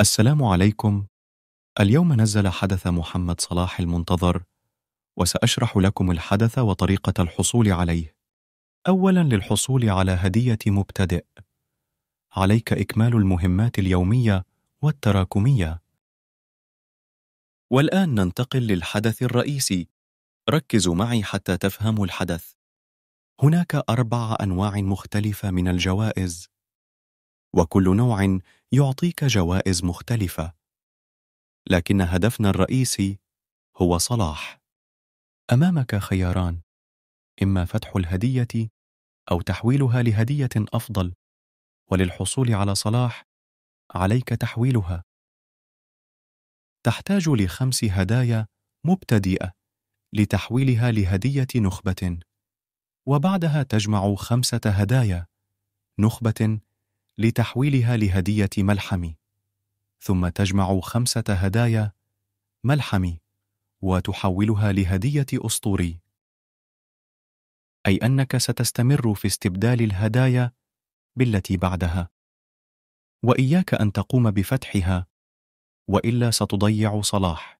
السلام عليكم اليوم نزل حدث محمد صلاح المنتظر وسأشرح لكم الحدث وطريقة الحصول عليه أولا للحصول على هدية مبتدئ عليك إكمال المهمات اليومية والتراكمية والآن ننتقل للحدث الرئيسي ركزوا معي حتى تفهموا الحدث هناك أربع أنواع مختلفة من الجوائز وكل نوع يعطيك جوائز مختلفة لكن هدفنا الرئيسي هو صلاح أمامك خياران إما فتح الهدية أو تحويلها لهدية أفضل وللحصول على صلاح عليك تحويلها تحتاج لخمس هدايا مبتدئة لتحويلها لهدية نخبة وبعدها تجمع خمسة هدايا نخبة لتحويلها لهدية ملحمي ثم تجمع خمسة هدايا ملحمي وتحولها لهدية أسطوري أي أنك ستستمر في استبدال الهدايا بالتي بعدها وإياك أن تقوم بفتحها وإلا ستضيع صلاح